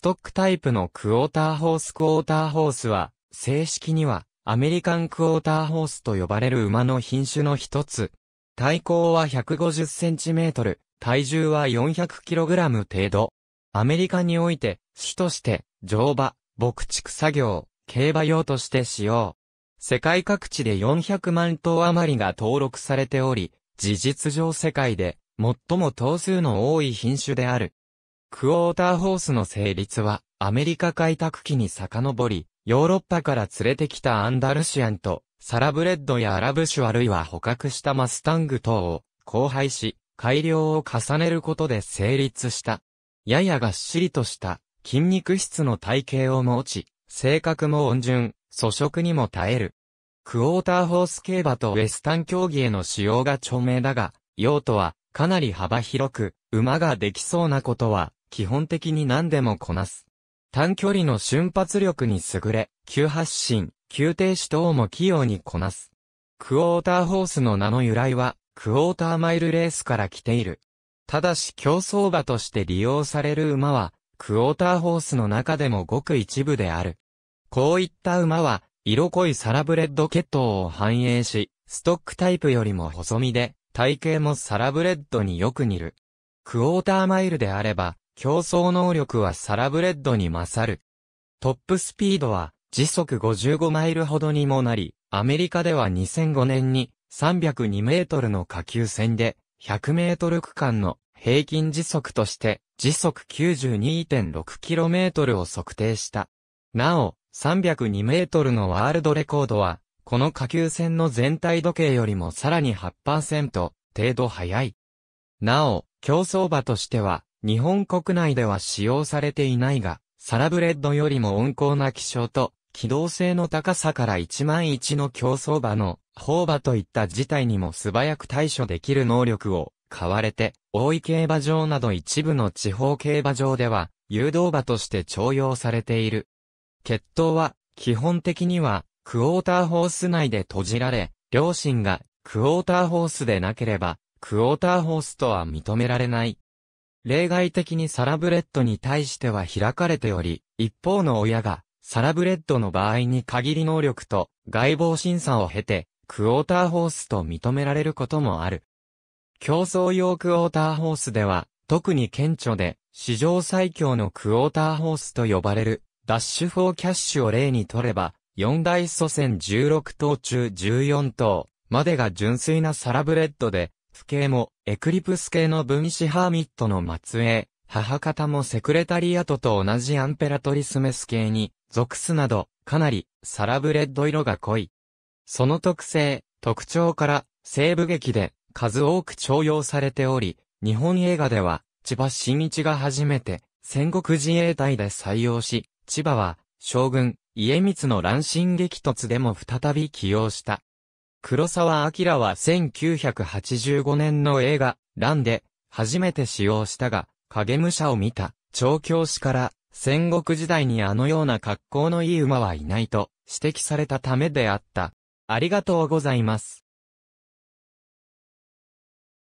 ストックタイプのクォーターホースクォーターホースは、正式には、アメリカンクォーターホースと呼ばれる馬の品種の一つ。体高は 150cm、体重は 400kg 程度。アメリカにおいて、種として、乗馬、牧畜作業、競馬用として使用。世界各地で400万頭余りが登録されており、事実上世界で、最も頭数の多い品種である。クォーターホースの成立は、アメリカ開拓期に遡り、ヨーロッパから連れてきたアンダルシアンと、サラブレッドやアラブ種あるいは捕獲したマスタング等を、交配し、改良を重ねることで成立した。ややがっしりとした、筋肉質の体型を持ち、性格も温順、素食にも耐える。クォーターホース競馬とウェスタン競技への使用が著名だが、用途はかなり幅広く、馬ができそうなことは基本的に何でもこなす。短距離の瞬発力に優れ、急発進、急停止等も器用にこなす。クォーターホースの名の由来は、クォーターマイルレースから来ている。ただし競走馬として利用される馬は、クォーターホースの中でもごく一部である。こういった馬は、色濃いサラブレッド血統を反映し、ストックタイプよりも細身で、体型もサラブレッドによく似る。クォーターマイルであれば、競争能力はサラブレッドに勝る。トップスピードは時速55マイルほどにもなり、アメリカでは2005年に302メートルの下級戦で100メートル区間の平均時速として時速9 2 6トルを測定した。なお、302メートルのワールドレコードは、この下級戦の全体時計よりもさらに8%程度速い。なお、競争馬としては、日本国内では使用されていないが、サラブレッドよりも温厚な気象と、機動性の高さから1万一の競争馬の、砲馬といった事態にも素早く対処できる能力を、買われて、大井競馬場など一部の地方競馬場では、誘導馬として徴用されている。血統は、基本的には、クォーターホース内で閉じられ、両親が、クォーターホースでなければ、クォーターホースとは認められない、例外的にサラブレッドに対しては開かれており、一方の親が、サラブレッドの場合に限り能力と外防審査を経て、クォーターホースと認められることもある。競争用クォーターホースでは、特に顕著で、史上最強のクォーターホースと呼ばれる、ダッシュフォーキャッシュを例にとれば、四大祖先16頭中14頭までが純粋なサラブレッドで、系も、エクリプス系の分子ハーミットの末裔、母方もセクレタリアトと同じアンペラトリスメス系に属すなど、かなりサラブレッド色が濃い。その特性、特徴から、西部劇で数多く徴用されており、日本映画では、千葉真一が初めて、戦国自衛隊で採用し、千葉は、将軍、家光の乱心激突でも再び起用した。黒沢明は1985年の映画、ランで、初めて使用したが、影武者を見た、調教師から、戦国時代にあのような格好のいい馬はいないと、指摘されたためであった。ありがとうございます。